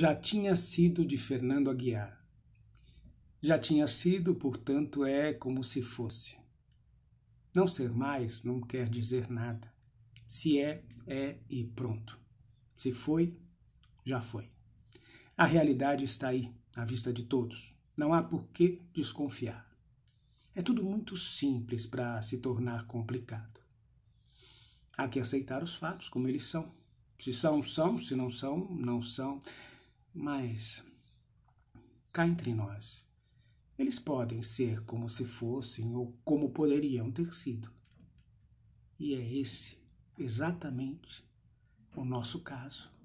já tinha sido de Fernando Aguiar. Já tinha sido, portanto, é como se fosse. Não ser mais não quer dizer nada. Se é, é e pronto. Se foi, já foi. A realidade está aí, à vista de todos. Não há por que desconfiar. É tudo muito simples para se tornar complicado. Há que aceitar os fatos como eles são. Se são, são, se não são, não são. Mas, cá entre nós, eles podem ser como se fossem ou como poderiam ter sido. E é esse, exatamente, o nosso caso.